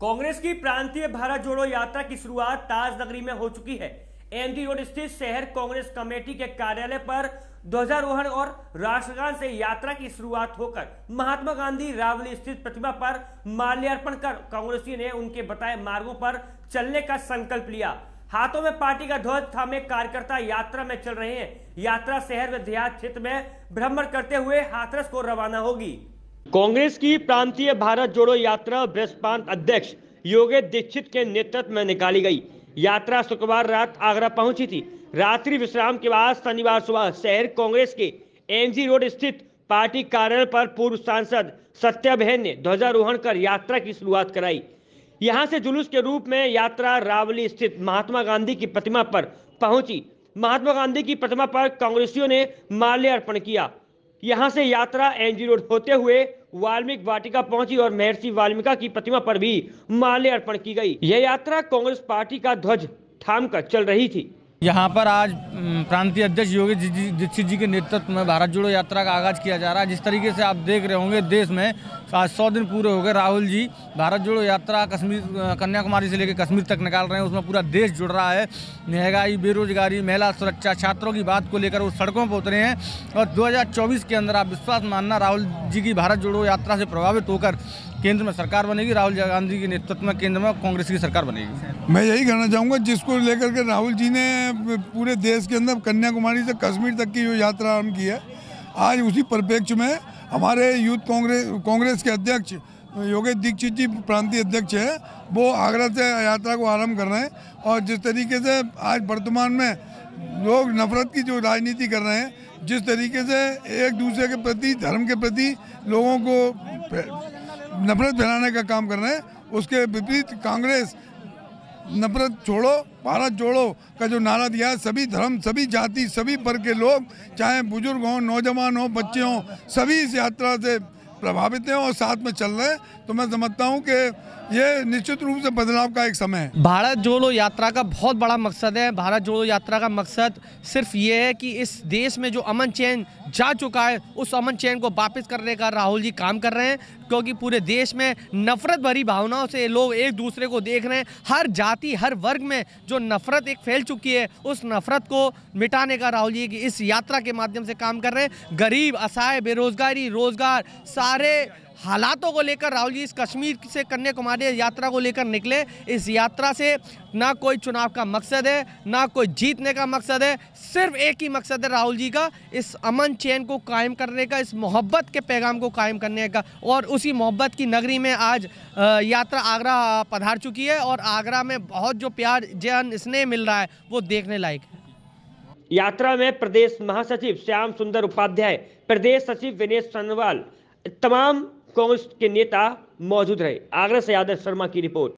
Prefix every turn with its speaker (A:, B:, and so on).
A: कांग्रेस की प्रांतीय भारत जोड़ो यात्रा की शुरुआत ताज नगरी में हो चुकी है एमडी रोड स्थित शहर कांग्रेस कमेटी के कार्यालय पर ध्वजारोहण और राष्ट्रगान से यात्रा की शुरुआत होकर महात्मा गांधी रावली स्थित प्रतिमा पर माल्यार्पण कर कांग्रेसियों ने उनके बताए मार्गों पर चलने का संकल्प लिया हाथों में पार्टी का ध्वज थामे कार्यकर्ता यात्रा में चल रहे हैं यात्रा शहर व देहात क्षेत्र में भ्रमण करते हुए हाथरस को रवाना होगी कांग्रेस की प्रांतीय भारत जोड़ो यात्रा ब्रसपान अध्यक्ष योगेश दीक्षित के नेतृत्व में निकाली गई यात्रा शुक्रवार रात आगरा पहुंची थी रात्रि विश्राम के बाद शनिवार सुबह शहर कांग्रेस के एमजी रोड स्थित पार्टी कार्यालय पर पूर्व सांसद सत्याबहन ने ध्वजारोहण कर यात्रा की शुरुआत कराई यहां से जुलूस के रूप में यात्रा रावली स्थित महात्मा गांधी की प्रतिमा पर पहुंची महात्मा गांधी की प्रतिमा पर कांग्रेसियों ने माल्य अर्पण किया यहाँ से यात्रा एनजी रोड होते हुए वाल्मीकि वाटिका पहुंची और महर्षि वाल्मीका की प्रतिमा पर भी माल्य अर्पण की गई यह यात्रा कांग्रेस पार्टी का ध्वज थाम कर चल रही थी
B: यहाँ पर आज प्रांतीय अध्यक्ष योगी दीक्षित जी के नेतृत्व में भारत जोड़ो यात्रा का आगाज किया जा रहा है जिस तरीके से आप देख रहे होंगे देश में आज सौ दिन पूरे हो गए राहुल जी भारत जोड़ो यात्रा कश्मीर कन्याकुमारी से लेकर कश्मीर तक निकाल रहे हैं उसमें पूरा देश जुड़ रहा है महंगाई बेरोजगारी महिला सुरक्षा छात्रों की बात को लेकर वो सड़कों पर उतरे हैं और दो के अंदर आप विश्वास मानना राहुल जी की भारत जोड़ो यात्रा से प्रभावित होकर केंद्र में सरकार बनेगी राहुल गांधी के नेतृत्व में केंद्र में कांग्रेस की सरकार बनेगी
C: मैं यही कहना चाहूँगा जिसको लेकर के राहुल जी ने पूरे देश के अंदर कन्याकुमारी से कश्मीर तक की जो यात्रा आरम्भ की है आज उसी परिप्रेक्ष्य में हमारे यूथ कांग्रेस कांग्रेस के अध्यक्ष योगेश दीक्षित जी प्रांतीय अध्यक्ष हैं वो आगरा से यात्रा को आरम्भ कर रहे हैं और जिस तरीके से आज वर्तमान में लोग नफरत की जो राजनीति कर रहे हैं जिस तरीके से एक दूसरे के प्रति धर्म के प्रति लोगों को नफरत फैलाने का काम कर रहे हैं उसके विपरीत कांग्रेस नफरत छोड़ो भारत जोड़ो का जो नारा दिया है सभी धर्म सभी जाति सभी वर्ग के लोग चाहे बुजुर्ग हों नौजवान हों बच्चे हों सभी इस यात्रा से प्रभावित हैं और साथ में चल रहे हैं तो मैं समझता हूं कि ये निश्चित रूप से बदलाव का एक समय है
D: भारत जोड़ो
C: यात्रा का बहुत बड़ा मकसद है
D: भारत जोड़ो यात्रा का मकसद सिर्फ ये है कि इस देश में जो अमन चैन जा चुका है उस अमन चैन को वापस करने का राहुल जी काम कर रहे हैं क्योंकि पूरे देश में नफरत भरी भावनाओं से लोग एक दूसरे को देख रहे हैं हर जाति हर वर्ग में जो नफरत एक फैल चुकी है उस नफरत को मिटाने का राहुल जी की इस यात्रा के माध्यम से काम कर रहे हैं गरीब असहाय बेरोजगारी रोजगार सारे हालातों को लेकर राहुल जी इस कश्मीर से कन्याकुमारी यात्रा को लेकर निकले इस यात्रा से ना कोई चुनाव का मकसद है ना कोई जीतने का मकसद है सिर्फ एक ही मकसद है राहुल जी का इस अमन चैन को कायम करने का इस मोहब्बत के पैगाम को कायम करने का और उसी मोहब्बत की नगरी में आज यात्रा आगरा पधार चुकी है और आगरा में बहुत जो प्यार जैन स्नेह मिल रहा है वो देखने लायक है
A: यात्रा में प्रदेश महासचिव श्याम सुंदर उपाध्याय प्रदेश सचिव विनेश सनवाल तमाम कांग्रेस के नेता मौजूद रहे आगरा से आदर्श शर्मा की रिपोर्ट